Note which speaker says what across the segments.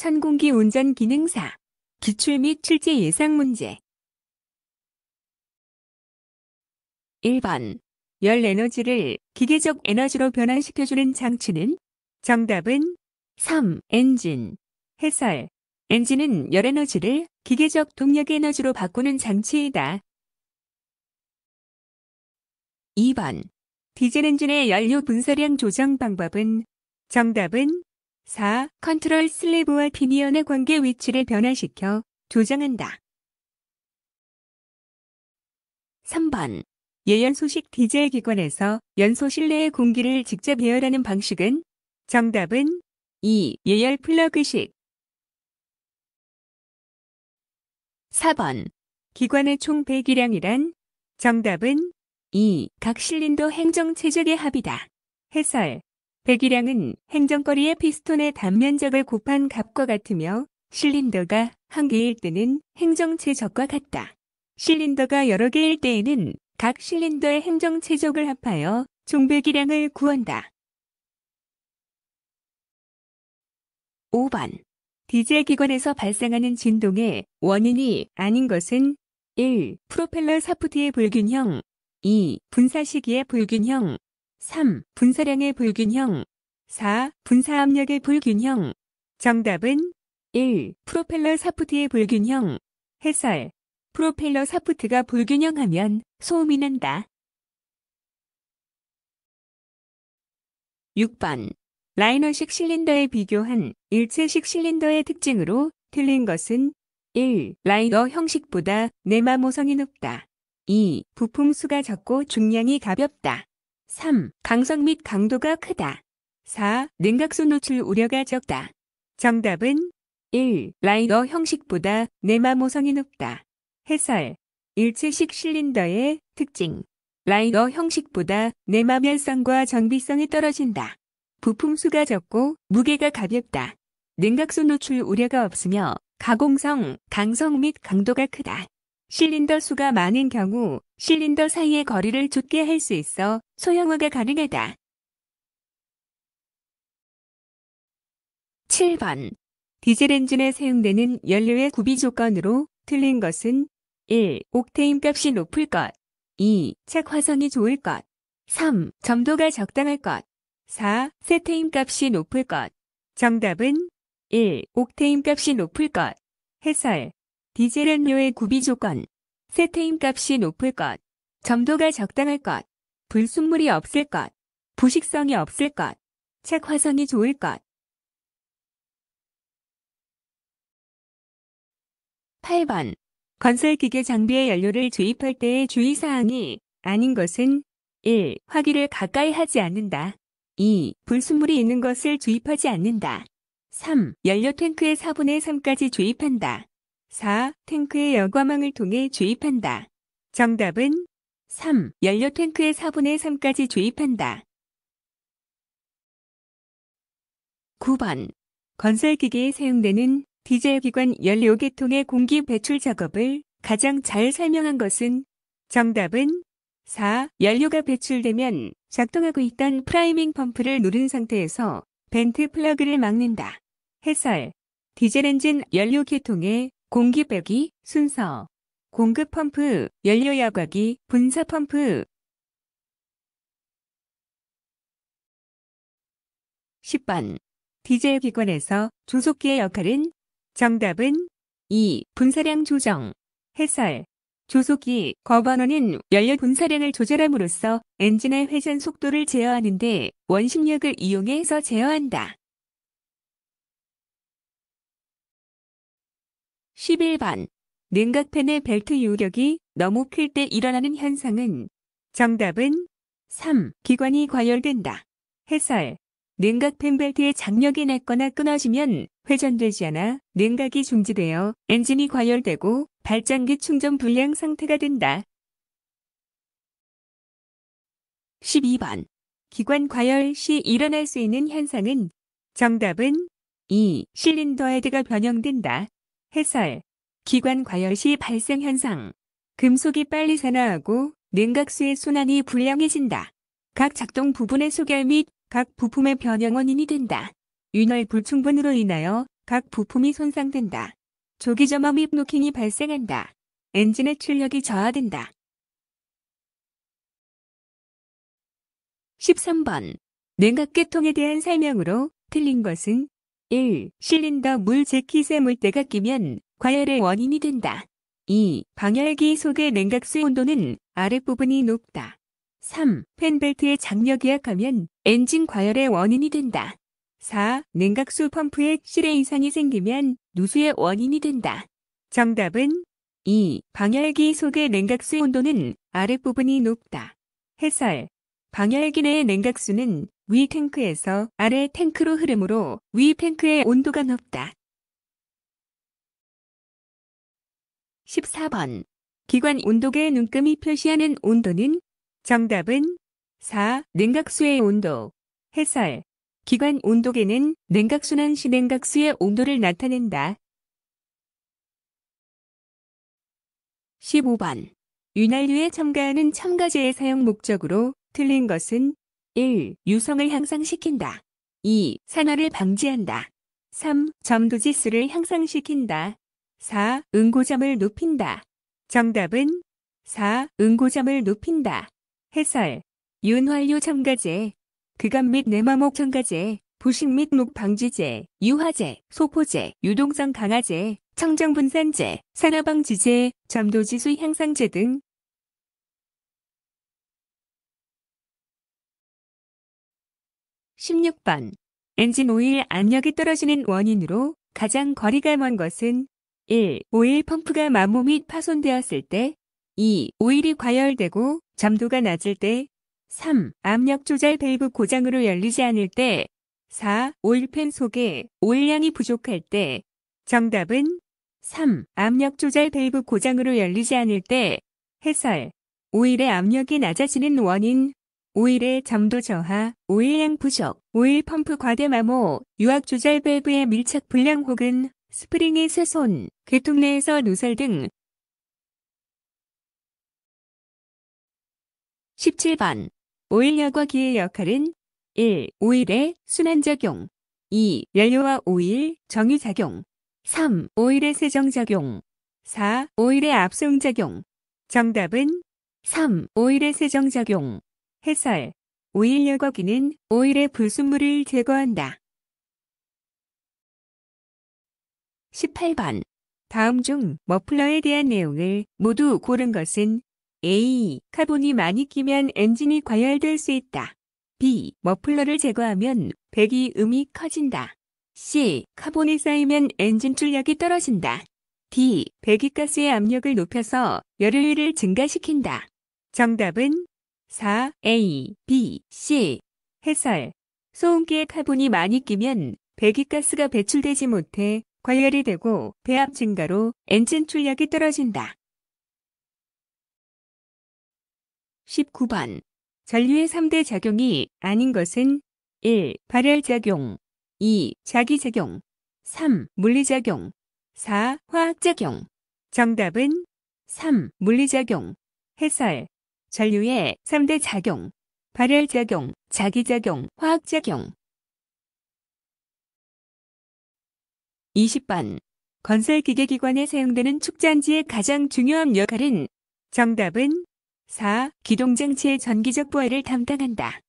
Speaker 1: 천공기 운전 기능사, 기출 및 출제 예상 문제 1번 열 에너지를 기계적 에너지로 변환시켜주는 장치는 정답은 3. 엔진 해설 엔진은 열 에너지를 기계적 동력 에너지로 바꾸는 장치이다. 2번 디젤 엔진의 연료 분사량 조정 방법은 정답은 4. 컨트롤 슬리브와 피니언의 관계 위치를 변화시켜 조정한다. 3번. 예열소식 디젤 기관에서 연소 실내의 공기를 직접 예열하는 방식은? 정답은 2. 예열 플러그식 4번. 기관의 총 배기량이란? 정답은 2. 각 실린더 행정 체적의 합이다. 해설 배기량은 행정거리의 피스톤의 단면적을 곱한 값과 같으며 실린더가 한 개일 때는 행정체적과 같다. 실린더가 여러 개일 때에는 각 실린더의 행정체적을 합하여 종배기량을 구한다. 5번 디젤 기관에서 발생하는 진동의 원인이 아닌 것은 1. 프로펠러 사프트의 불균형 2. 분사 시기의 불균형 3. 분사량의 불균형 4. 분사압력의 불균형 정답은 1. 프로펠러 사프트의 불균형 해설 프로펠러 사프트가 불균형하면 소음이 난다. 6번 라이너식 실린더에 비교한 일체식 실린더의 특징으로 틀린 것은 1. 라이너 형식보다 내마 모성이 높다. 2. 부품 수가 적고 중량이 가볍다. 3. 강성 및 강도가 크다. 4. 냉각수 노출 우려가 적다. 정답은 1. 라이더 형식보다 내마 모성이 높다. 해설. 일체식 실린더의 특징. 라이더 형식보다 내마 멸성과 정비성이 떨어진다. 부품수가 적고 무게가 가볍다. 냉각수 노출 우려가 없으며 가공성, 강성 및 강도가 크다. 실린더 수가 많은 경우 실린더 사이의 거리를 좁게 할 수 있어 소형화가 가능하다. 7번 디젤 엔진에 사용되는 연료의 구비 조건으로 틀린 것은 1. 옥테인 값이 높을 것 2. 책 화성이 좋을 것 3. 점도가 적당할 것 4. 세테인 값이 높을 것 정답은 1. 옥테인 값이 높을 것 해설 디젤 연료의 구비 조건, 세트인 값이 높을 것, 점도가 적당할 것, 불순물이 없을 것, 부식성이 없을 것, 착화성이 좋을 것. 8번. 건설기계 장비에 연료를 주입할 때의 주의사항이 아닌 것은 1. 화기를 가까이 하지 않는다. 2. 불순물이 있는 것을 주입하지 않는다. 3. 연료 탱크의 4분의 3까지 주입한다. 4. 탱크의 여과망을 통해 주입한다. 정답은 3. 연료 탱크의 4분의 3까지 주입한다. 9번. 건설기계에 사용되는 디젤 기관 연료 계통의 공기 배출 작업을 가장 잘 설명한 것은 정답은 4. 연료가 배출되면 작동하고 있던 프라이밍 펌프를 누른 상태에서 벤트 플러그를 막는다. 해설. 디젤 엔진 연료 계통의 공기 빼기 순서 공급 펌프 연료 약화기 분사 펌프 10번 디젤 기관에서 조속기의 역할은 정답은 2. 분사량 조정 해설 조속기 거버너는 연료 분사량을 조절함으로써 엔진의 회전 속도를 제어하는데 원심력을 이용해서 제어한다. 11번 냉각팬의 벨트 요격이 너무 클 때 일어나는 현상은 정답은 3. 기관이 과열된다. 해설 냉각팬 벨트의 장력이 낮거나 끊어지면 회전되지 않아 냉각이 중지되어 엔진이 과열되고 발전기 충전 불량 상태가 된다. 12번 기관 과열 시 일어날 수 있는 현상은 정답은 2. 실린더 헤드가 변형된다. 해설, 기관 과열 시 발생 현상, 금속이 빨리 산화하고 냉각수의 순환이 불량해진다. 각 작동 부분의 소결 및 각 부품의 변형 원인이 된다. 윤활 불충분으로 인하여 각 부품이 손상된다. 조기 점화 및 노킹이 발생한다. 엔진의 출력이 저하된다. 13번. 냉각계통에 대한 설명으로 틀린 것은 1. 실린더 물 재킷에 물때가 끼면 과열의 원인이 된다. 2. 방열기 속의 냉각수 온도는 아랫부분이 높다. 3. 팬벨트의 장력이 약하면 엔진 과열의 원인이 된다. 4. 냉각수 펌프에 실의 이상이 생기면 누수의 원인이 된다. 정답은 2. 방열기 속의 냉각수 온도는 아랫부분이 높다. 해설 방열기 내의 냉각수는 위 탱크에서 아래 탱크로 흐름으로 위 탱크의 온도가 높다. 14번 기관 온도계 눈금이 표시하는 온도는 정답은 4. 냉각수의 온도 해설 기관 온도계는 냉각수환시 냉각수의 온도를 나타낸다. 15번 윤활유에 첨가하는 첨가제의 사용 목적으로 틀린 것은 1. 유성을 향상시킨다. 2. 산화를 방지한다. 3. 점도지수를 향상시킨다. 4. 응고점을 높인다. 정답은 4. 응고점을 높인다. 해설. 윤활유 첨가제, 그간 및 내마목 첨가제, 부식 및 목방지제, 유화제, 소포제, 유동성 강화제, 청정분산제, 산화방지제, 점도지수 향상제 등 16번 엔진 오일 압력이 떨어지는 원인으로 가장 거리가 먼 것은 1. 오일 펌프가 마모 및 파손되었을 때 2. 오일이 과열되고 점도가 낮을 때 3. 압력 조절 밸브 고장으로 열리지 않을 때 4. 오일팬 속에 오일량이 부족할 때 정답은 3. 압력 조절 밸브 고장으로 열리지 않을 때 해설 오일의 압력이 낮아지는 원인 5일의잠도 저하, 5일량 부족, 5일 펌프 과대 마모, 유학 조절 밸브의 밀착 불량 혹은 스프링의 쇠손, 괴통 내에서 누설 등 17번 오일 여과기의 역할은 1. 오일의 순환작용 2. 연료와 오일 정유작용 3. 오일의 세정작용 4. 오일의 압송작용 정답은 3. 오일의 세정작용 해설. 오일 여과기는 오일의 불순물을 제거한다. 18번. 다음 중 머플러에 대한 내용을 모두 고른 것은 A. 카본이 많이 끼면 엔진이 과열될 수 있다. B. 머플러를 제거하면 배기 음이 커진다. C. 카본이 쌓이면 엔진 출력이 떨어진다. D. 배기가스의 압력을 높여서 열효을 증가시킨다. 정답은 4. A, B, C. 해설. 소음기에 카본이 많이 끼면 배기가스가 배출되지 못해 과열이 되고 배압 증가로 엔진 출력이 떨어진다. 19번. 전류의 3대 작용이 아닌 것은 1. 발열작용 2. 자기작용 3. 물리작용 4. 화학작용 정답은 3. 물리작용 해설 전류의 3대 작용, 발열작용, 자기작용, 화학작용 20번 건설기계기관에 사용되는 축전지의 가장 중요한 역할은 정답은 4. 기동장치의 전기적 부하를 담당한다.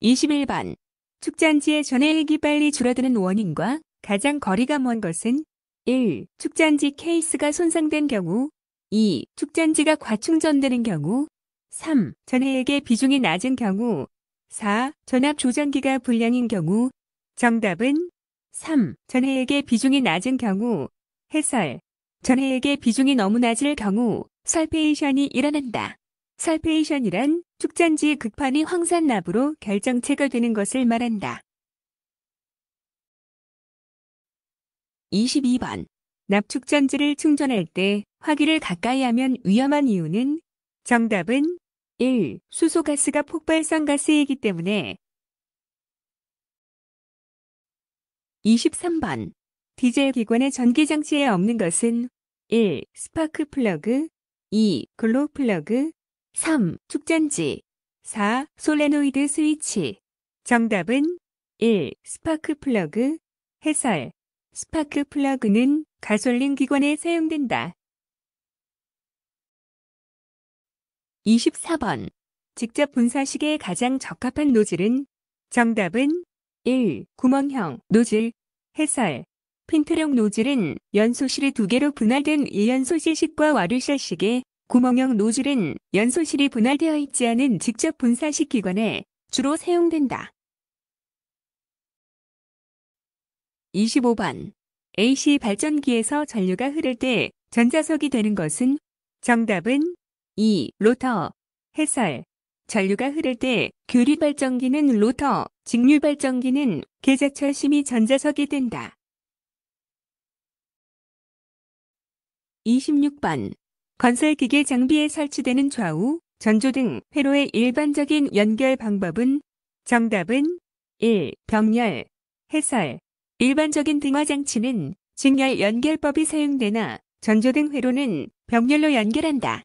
Speaker 1: 21번 축전지의 전해액이 빨리 줄어드는 원인과 가장 거리가 먼 것은 1. 축전지 케이스가 손상된 경우 2. 축전지가 과충전되는 경우 3. 전해액의 비중이 낮은 경우 4. 전압조정기가 불량인 경우 정답은 3. 전해액의 비중이 낮은 경우 해설 전해액의 비중이 너무 낮을 경우 설페이션이 일어난다. 설페이션이란 축전지 극판이 황산납으로 결정체가 되는 것을 말한다. 22번 납축전지를 충전할 때 화기를 가까이 하면 위험한 이유는 정답은 1. 수소가스가 폭발성 가스이기 때문에 23번 디젤 기관의 전기장치에 없는 것은 1. 스파크 플러그 2. 글로 플러그 3. 축전지 4. 솔레노이드 스위치 정답은 1. 스파크 플러그 해설 스파크 플러그는 가솔린 기관에 사용된다. 24번. 직접 분사식에 가장 적합한 노즐은? 정답은 1. 구멍형 노즐 해설 핀트형 노즐은 연소실이 두 개로 분할된 1연소실식과 와르샤식의 구멍형 노즐은 연소실이 분할되어 있지 않은 직접 분사식 기관에 주로 사용된다. 25번 AC 발전기에서 전류가 흐를 때 전자석이 되는 것은? 정답은 2. 로터. 해설. 전류가 흐를 때 교류 발전기는 로터, 직류 발전기는 계좌철 심이 전자석이 된다. 26번. 건설기계 장비에 설치되는 좌우, 전조 등 회로의 일반적인 연결 방법은 정답은 1. 병렬. 해설. 일반적인 등화 장치는 직렬 연결법이 사용되나 전조 등 회로는 병렬로 연결한다.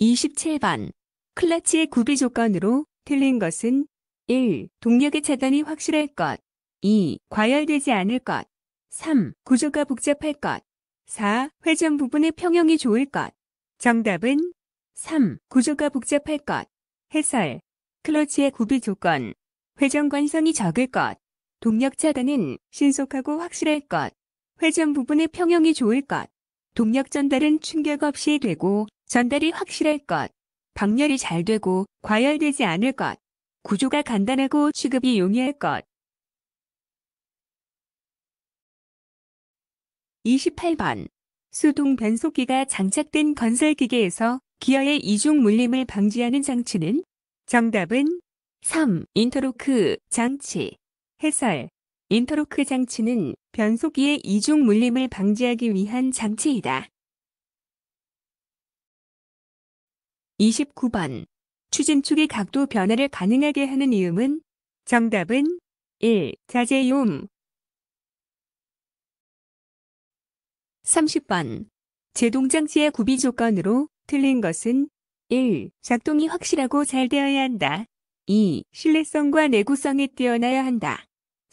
Speaker 1: 27번 클러치의 구비 조건으로 틀린 것은 1. 동력의 차단이 확실할 것 2. 과열되지 않을 것 3. 구조가 복잡할 것 4. 회전 부분의 평형이 좋을 것 정답은 3. 구조가 복잡할 것 해설 클러치의 구비 조건 회전 관성이 적을 것 동력 차단은 신속하고 확실할 것 회전 부분의 평형이 좋을 것 동력 전달은 충격 없이 되고 전달이 확실할 것, 박렬이잘 되고 과열되지 않을 것, 구조가 간단하고 취급이 용이할 것. 28번 수동 변속기가 장착된 건설기계에서 기어의 이중 물림을 방지하는 장치는? 정답은 3. 인터로크 장치 해설 인터로크 장치는 변속기의 이중 물림을 방지하기 위한 장치이다. 29번 추진축의 각도 변화를 가능하게 하는 이음은 정답은 1. 자재이음 30번 제동장치의 구비 조건으로 틀린 것은 1. 작동이 확실하고 잘 되어야 한다. 2. 신뢰성과 내구성이 뛰어나야 한다.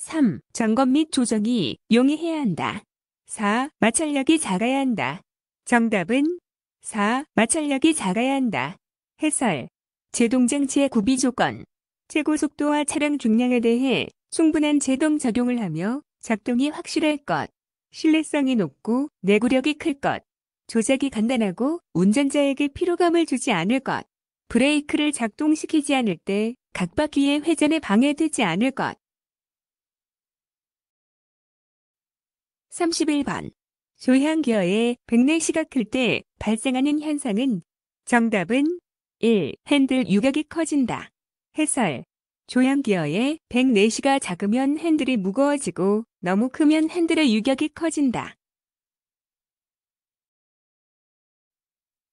Speaker 1: 3. 점검 및 조정이 용이해야 한다. 4. 마찰력이 작아야 한다. 정답은 4. 마찰력이 작아야 한다. 해설. 제동장치의 구비 조건. 최고 속도와 차량 중량에 대해 충분한 제동 작용을 하며 작동이 확실할 것. 신뢰성이 높고 내구력이 클 것. 조작이 간단하고 운전자에게 피로감을 주지 않을 것. 브레이크를 작동시키지 않을 때 각바퀴의 회전에 방해되지 않을 것. 31번. 조향기어의 백내시가 클 때 발생하는 현상은 정답은 1. 핸들 유격이 커진다. 해설. 조향기어의 백내시가 작으면 핸들이 무거워지고 너무 크면 핸들의 유격이 커진다.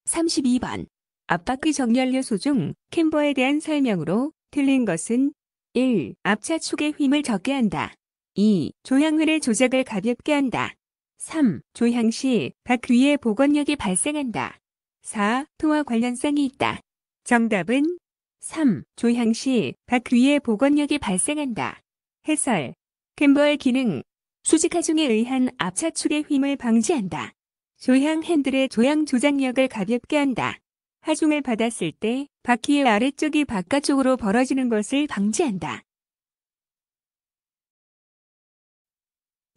Speaker 1: 32번. 앞바퀴 정렬 요소 중 캠버에 대한 설명으로 틀린 것은 1. 앞차 축의 힘을 적게 한다. 2. 조향물의 조작을 가볍게 한다. 3. 조향 시 바퀴에 복원력이 발생한다. 4. 토와 관련성이 있다. 정답은 3. 조향 시 바퀴에 복원력이 발생한다. 해설. 캠버의 기능. 수직하중에 의한 앞차축의 힘을 방지한다. 조향 핸들의 조향 조작력을 가볍게 한다. 하중을 받았을 때 바퀴의 아래쪽이 바깥쪽으로 벌어지는 것을 방지한다.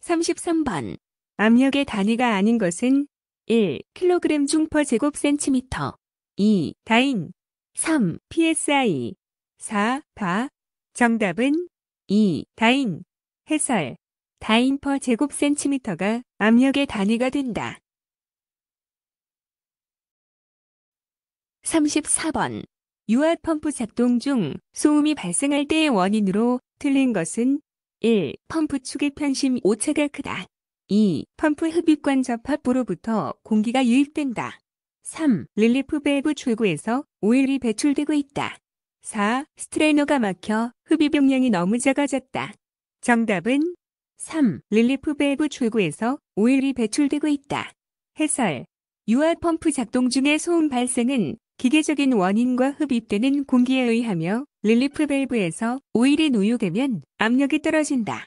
Speaker 1: 33번. 압력의 단위가 아닌 것은 1. kg 중 퍼 제곱 센티미터 2. 다인 3. psi 4. 바 정답은 2. 다인 해설 다인 퍼 제곱 센티미터가 압력의 단위가 된다. 34번. 유압 펌프 작동 중 소음이 발생할 때의 원인으로 틀린 것은 1. 펌프 축의 편심 오차가 크다. 2. 펌프 흡입관 접합부로부터 공기가 유입된다. 3. 릴리프 밸브 출구에서 오일이 배출되고 있다. 4. 스트레이너가 막혀 흡입 용량이 너무 작아졌다. 정답은 3. 릴리프 밸브 출구에서 오일이 배출되고 있다. 해설. 유아 펌프 작동 중에 소음 발생은 기계적인 원인과 흡입되는 공기에 의하며 릴리프 밸브에서 오일이 노유되면 압력이 떨어진다.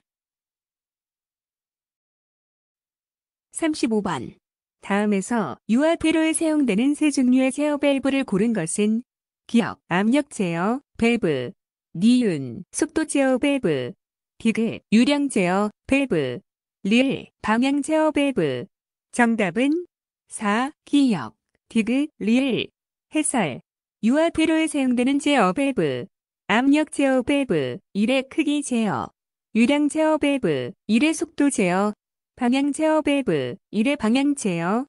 Speaker 1: 35번 다음에서 유아 회로에 사용되는 세 종류의 제어 밸브를 고른 것은 기억, 압력 제어, 밸브, 니은, 속도 제어 밸브, 디그, 유량 제어, 밸브, 릴, 방향 제어 밸브. 정답은 4. 기역, 디그, 릴, 해설. 유아 회로에 사용되는 제어 밸브. 압력 제어 밸브, 1의 크기 제어, 유량 제어 밸브, 1의 속도 제어, 방향 제어 밸브, 1의 방향 제어.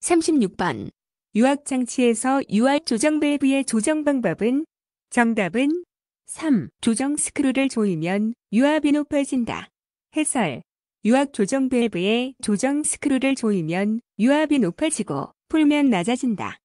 Speaker 1: 36번 유압 장치에서 유압 조정 밸브의 조정 방법은 정답은 3. 조정 스크루를 조이면 유압이 높아진다. 해설 유압 조정 밸브의 조정 스크루를 조이면 유압이 높아지고 풀면 낮아진다.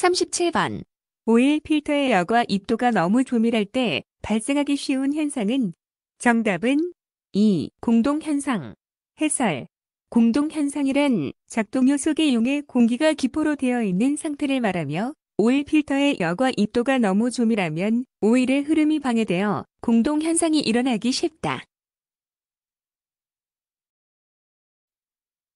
Speaker 1: 37번. 오일 필터의 여과 입도가 너무 조밀할 때 발생하기 쉬운 현상은 정답은 2. 공동현상. 해설. 공동현상이란 작동요 속의 용의 공기가 기포로 되어 있는 상태를 말하며 오일 필터의 여과 입도가 너무 조밀하면 오일의 흐름이 방해되어 공동현상이 일어나기 쉽다.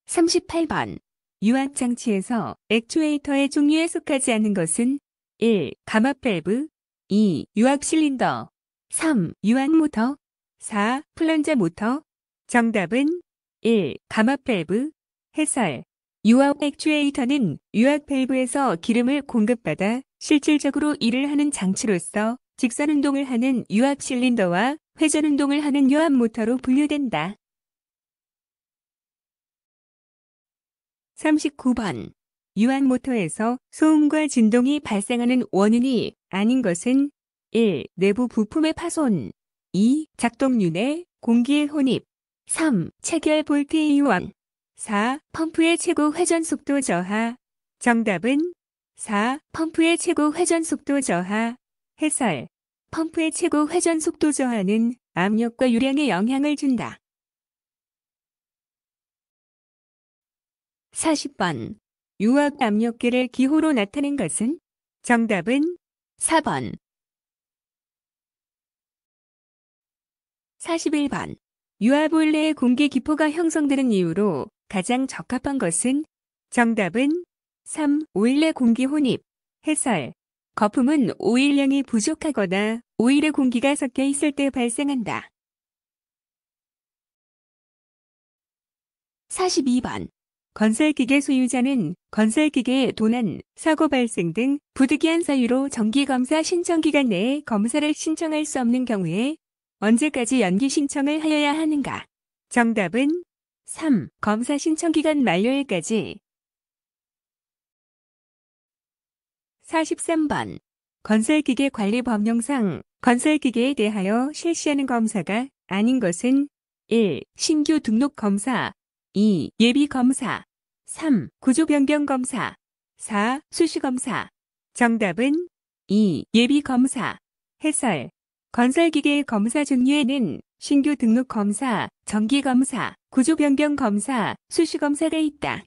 Speaker 1: 38번. 유압 장치에서 액추에이터의 종류에 속하지 않은 것은 1. 감압 밸브 2. 유압 실린더 3. 유압 모터 4. 플런저 모터 정답은 1. 감압 밸브 해설 유압 액추에이터는 유압 밸브에서 기름을 공급받아 실질적으로 일을 하는 장치로서 직선 운동을 하는 유압 실린더와 회전 운동을 하는 유압 모터로 분류된다. 39번 유한모터에서 소음과 진동이 발생하는 원인이 아닌 것은 1. 내부 부품의 파손 2. 작동률의 공기의 혼입 3. 체결 볼트 이완 4. 펌프의 최고 회전 속도 저하 정답은 4. 펌프의 최고 회전 속도 저하 해설 펌프의 최고 회전 속도 저하는 압력과 유량에 영향을 준다. 40번. 유압 압력계를 기호로 나타낸 것은? 정답은 4번. 41번. 유압원레의 공기 기포가 형성되는 이유로 가장 적합한 것은? 정답은 3. 오일레 공기 혼입. 해설. 거품은 오일량이 부족하거나 오일의 공기가 섞여 있을 때 발생한다. 42번. 건설기계 소유자는 건설기계의 도난, 사고 발생 등 부득이한 사유로 정기검사 신청기간 내에 검사를 신청할 수 없는 경우에 언제까지 연기 신청을 하여야 하는가? 정답은 3. 검사 신청기간 만료일까지 43번 건설기계 관리 법령상 건설기계에 대하여 실시하는 검사가 아닌 것은 1. 신규 등록 검사 2. 예비검사 3. 구조변경검사 4. 수시검사 정답은 2. 예비검사 해설 건설기계 검사 종류에는 신규 등록 검사, 정기 검사, 구조 변경 검사, 수시 검사가 있다.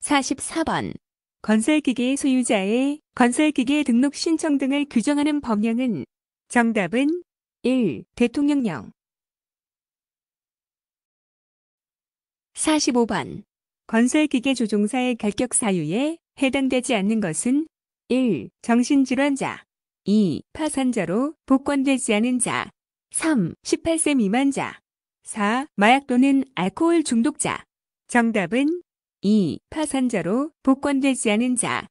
Speaker 1: 44번. 건설기계 소유자의 건설기계 등록 신청 등을 규정하는 법령은 정답은 1. 대통령령 45번 건설기계 조종사의 결격 사유에 해당되지 않는 것은 1. 정신질환자 2. 파산자로 복권되지 않은 자 3. 18세 미만 자 4. 마약 또는 알코올 중독자 정답은 2. 파산자로 복권되지 않은 자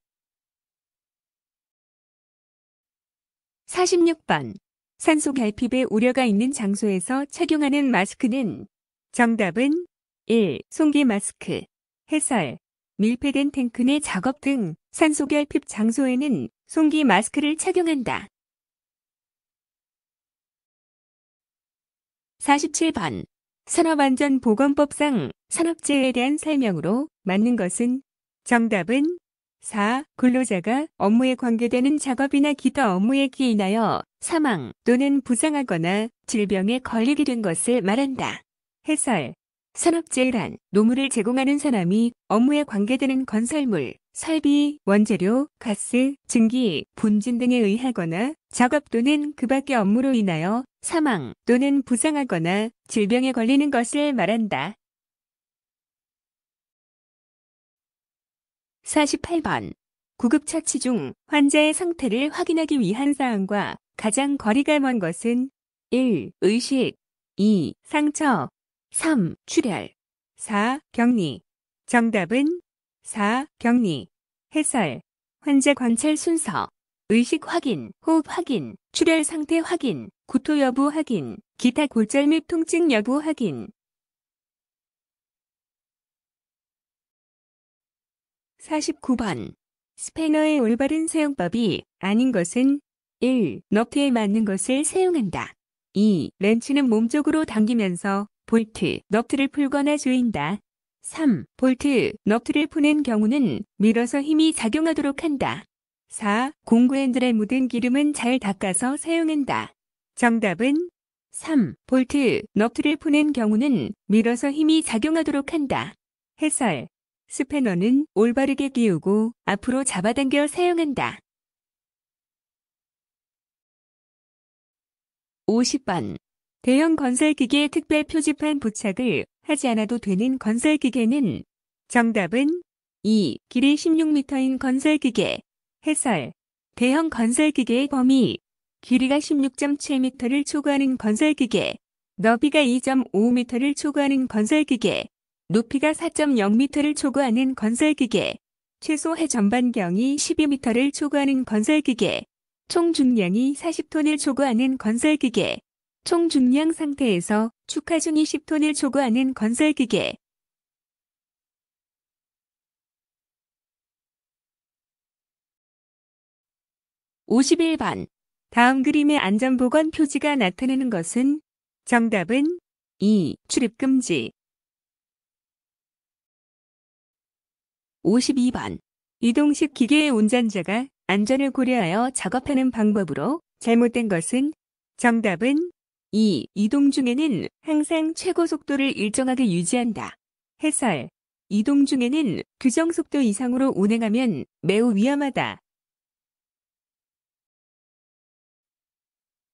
Speaker 1: 46번 산소 결핍의 우려가 있는 장소에서 착용하는 마스크는 정답은 1. 송기 마스크, 해설, 밀폐된 탱크 내 작업 등 산소결핍 장소에는 송기 마스크를 착용한다. 47번 산업안전보건법상 산업재해에 대한 설명으로 맞는 것은 정답은 4. 근로자가 업무에 관계되는 작업이나 기타 업무에 기인하여 사망 또는 부상하거나 질병에 걸리게 된 것을 말한다. 해설 산업재해란 노무를 제공하는 사람이 업무에 관계되는 건설물, 설비, 원재료, 가스, 증기, 분진 등에 의하거나 작업 또는 그 밖의 업무로 인하여 사망 또는 부상하거나 질병에 걸리는 것을 말한다. 48번. 구급 처치 중 환자의 상태를 확인하기 위한 사항과 가장 거리가 먼 것은 1. 의식 2. 상처 3. 출혈 4. 격리 정답은 4. 격리 해설 환자 관찰 순서 의식 확인, 호흡 확인, 출혈 상태 확인, 구토 여부 확인, 기타 골절 및 통증 여부 확인. 49번. 스패너의 올바른 사용법이 아닌 것은 1. 너트에 맞는 것을 사용한다. 2. 렌치는 몸쪽으로 당기면서 볼트, 너트를 풀거나 조인다. 3. 볼트, 너트를 푸는 경우는 밀어서 힘이 작용하도록 한다. 4. 공구 핸들에 묻은 기름은 잘 닦아서 사용한다. 정답은 3. 볼트, 너트를 푸는 경우는 밀어서 힘이 작용하도록 한다. 해설. 스패너는 올바르게 끼우고 앞으로 잡아당겨 사용한다. 50번 대형 건설기계 특별 표지판 부착을 하지 않아도 되는 건설기계는 정답은 2. 길이 16m인 건설기계 해설 대형 건설기계의 범위 길이가 16.7m를 초과하는 건설기계 너비가 2.5m를 초과하는 건설기계 높이가 4.0m를 초과하는 건설기계 최소 해전반경이 12m를 초과하는 건설기계 총 중량이 40톤을 초과하는 건설기계 총 중량 상태에서 축하중 20톤을 초과하는 건설기계. 5 1번 다음 그림의 안전보건 표지가 나타내는 것은 정답은 2. 출입금지 52번 이동식 기계의 운전자가 안전을 고려하여 작업하는 방법으로 잘못된 것은 정답은 2. 이동 중에는 항상 최고 속도를 일정하게 유지한다. 해설. 이동 중에는 규정 속도 이상으로 운행하면 매우 위험하다.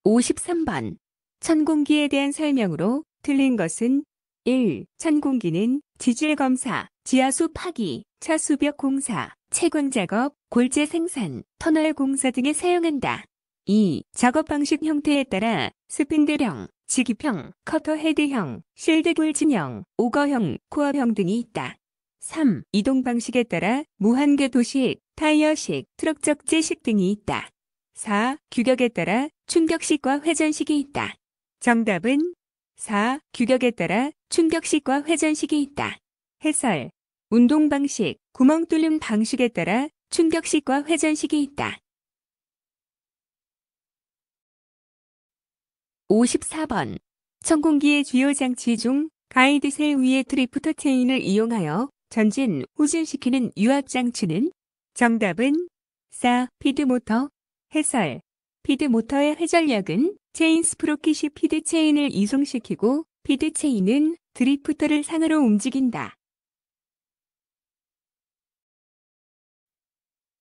Speaker 1: 53번. 천공기에 대한 설명으로 틀린 것은 1. 천공기는 지질 검사, 지하수 파기, 차수벽 공사, 채광 작업, 골재 생산, 터널 공사 등에 사용한다. 2. 작업 방식 형태에 따라 스핀들형, 직입형, 커터헤드형, 실드굴진형, 오거형, 코어형 등이 있다. 3. 이동 방식에 따라 무한궤 도식, 타이어식, 트럭 적재식 등이 있다. 4. 규격에 따라 충격식과 회전식이 있다. 정답은 4. 규격에 따라 충격식과 회전식이 있다. 해설. 운동 방식, 구멍 뚫림 방식에 따라 충격식과 회전식이 있다. 54번. 청공기의 주요 장치 중 가이드셀 위에 트리프터 체인을 이용하여 전진, 후진시키는 유압 장치는 정답은 4. 피드모터 해설 피드모터의 회전력은 체인 스프로킷이 피드 체인을 이송시키고 피드 체인은 드리프터를 상으로 움직인다.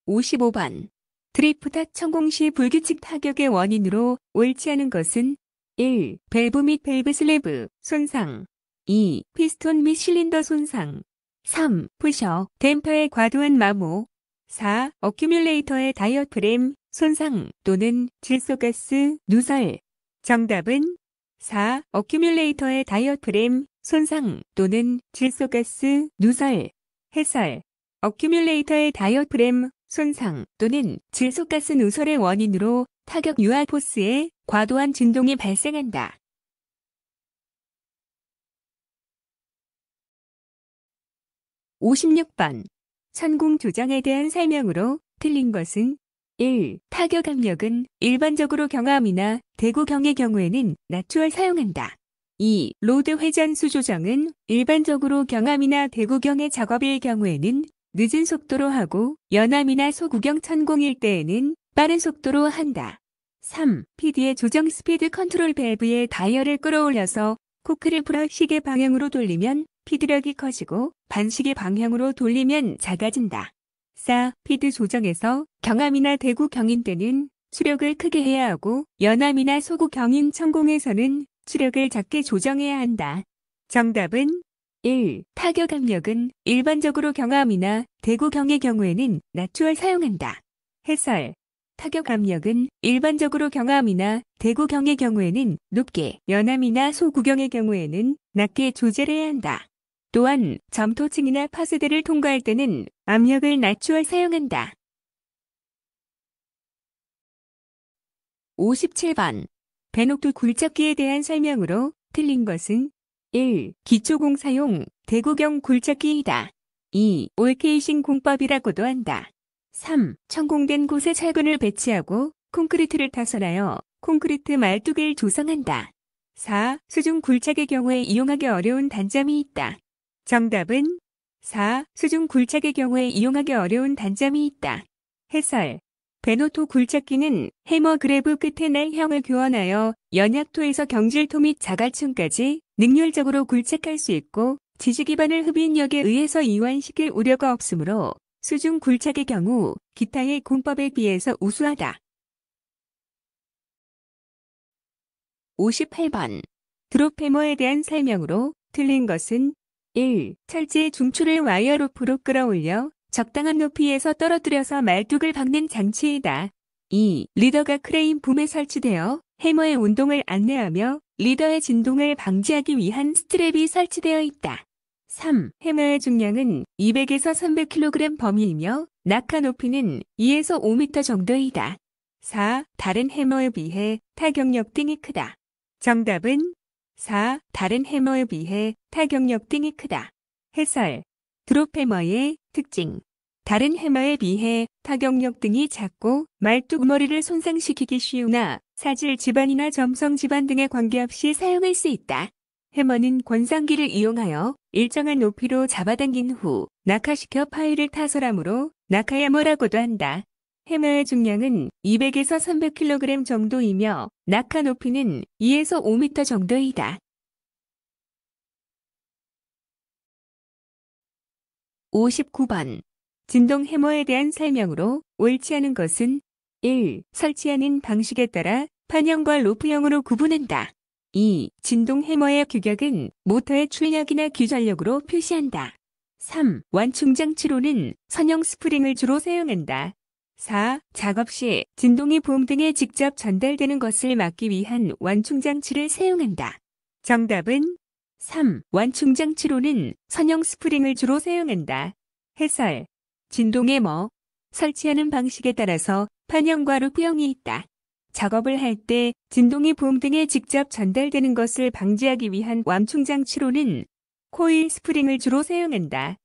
Speaker 1: 55번 드리프터 천공 시 불규칙 타격의 원인으로 옳지 않은 것은 1. 밸브 및 밸브 슬래브 손상 2. 피스톤 및 실린더 손상 3. 푸셔, 댐퍼의 과도한 마모 4. 어큐뮬레이터의 다이어프램 손상 또는 질소가스 누설 정답은 4. 어큐뮬레이터의 다이어프램 손상 또는 질소가스 누설 해설 어큐뮬레이터의 다이어프램 손상 또는 질소가스 누설의 원인으로 타격 유화 포스에 과도한 진동이 발생한다. 5 6번 천공 조장에 대한 설명으로 틀린 것은 1. 타격 압력은 일반적으로 경함이나 대구경의 경우에는 나추어 사용한다. 2. 로드 회전수 조정은 일반적으로 경함이나 대구경의 작업일 경우에는 늦은 속도로 하고 연암이나 소구경 천공일 때에는 빠른 속도로 한다. 3. PD의 조정 스피드 컨트롤 밸브의 다이얼을 끌어올려서 코크를 풀어 시계 방향으로 돌리면 피드력이 커지고 반시계 방향으로 돌리면 작아진다. 4. 피드 조정에서 경암이나 대구 경인 때는 추력을 크게 해야 하고 연암이나 소구 경인 천공에서는 추력을 작게 조정해야 한다. 정답은 1. 타격 압력은 일반적으로 경암이나 대구 경의 경우에는 낮추어 사용한다. 해설 타격 압력은 일반적으로 경암이나 대구경의 경우에는 높게, 연암이나 소구경의 경우에는 낮게 조절해야 한다. 또한 점토층이나 파쇄대를 통과할 때는 압력을 낮추어 사용한다. 57번 배녹두 굴착기에 대한 설명으로 틀린 것은 1. 기초공 사용 대구경 굴착기이다. 2. 올케이싱 공법이라고도 한다. 3. 천공된 곳에 철근을 배치하고 콘크리트를 타선하여 콘크리트 말뚝을 조성한다. 4. 수중 굴착의 경우에 이용하기 어려운 단점이 있다. 정답은 4. 수중 굴착의 경우에 이용하기 어려운 단점이 있다. 해설 베노토 굴착기는 해머 그래브 끝에 날형을 교환하여 연약토에서 경질토 및 자갈층까지 능률적으로 굴착할 수 있고 지지 기반을 흡인력에 의해서 이완시킬 우려가 없으므로 수중 굴착의 경우 기타의 공법에 비해서 우수하다. 58번 드롭해머에 대한 설명으로 틀린 것은 1. 철제 중추를 와이어 로프로 끌어올려 적당한 높이에서 떨어뜨려서 말뚝을 박는 장치이다. 2. 리더가 크레인 붐에 설치되어 해머의 운동을 안내하며 리더의 진동을 방지하기 위한 스트랩이 설치되어 있다. 3. 해마의 중량은 200에서 300kg 범위이며 낙하 높이는 2에서 5m 정도이다. 4. 다른 해머에 비해 타격력 등이 크다. 정답은 4. 다른 해머에 비해 타격력 등이 크다. 해설 드롭 해머의 특징 다른 해머에 비해 타격력 등이 작고 말뚝머리를 손상시키기 쉬우나 사질 집안이나 점성 집안 등에 관계없이 사용할 수 있다. 해머는 권상기를 이용하여 일정한 높이로 잡아당긴 후 낙하시켜 파일을 타설함으로 낙하야모라고도 한다. 해머의 중량은 200에서 300kg 정도이며 낙하 높이는 2에서 5m 정도이다. 59번 진동 해머에 대한 설명으로 옳지 않은 것은 1. 설치하는 방식에 따라 판형과 로프형으로 구분한다. 2. 진동 해머의 규격은 모터의 출력이나 규전력으로 표시한다. 3. 완충장치로는 선형 스프링을 주로 사용한다. 4. 작업 시 진동이 보험 등에 직접 전달되는 것을 막기 위한 완충장치를 사용한다. 정답은 3. 완충장치로는 선형 스프링을 주로 사용한다. 해설. 진동해 머. 설치하는 방식에 따라서 판형과 루프형이 있다. 작업을 할 때 진동이 보험 등에 직접 전달되는 것을 방지하기 위한 완충장치로는 코일 스프링을 주로 사용한다.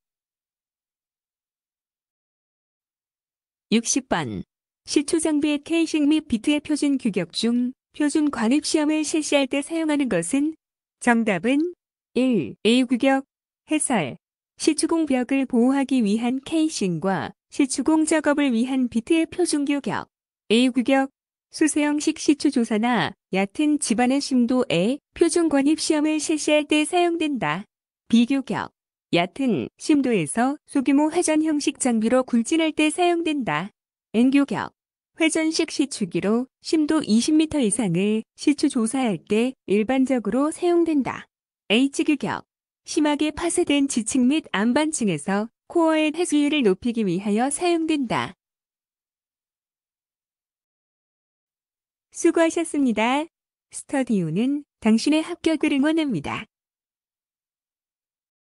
Speaker 1: 60번 시초장비의 케이싱 및 비트의 표준 규격 중 표준 관입 시험을 실시할 때 사용하는 것은 정답은 1. A 규격 해설 시추공 벽을 보호하기 위한 케이싱과 시추공 작업을 위한 비트의 표준 규격 A 규격 수세형식 시추조사나 얕은 집안의 심도에 표준권입시험을 실시할 때 사용된다. 비교격 얕은 심도에서 소규모 회전 형식 장비로 굴진할 때 사용된다. 엔교격 회전식 시추기로 심도 20m 이상을 시추 조사할 때 일반적으로 사용된다. H규격 심하게 파쇄된 지층 및 안반층에서 코어의 해수율을 높이기 위하여 사용된다. 수고하셨습니다. 스터디오는 당신의 합격을 응원합니다.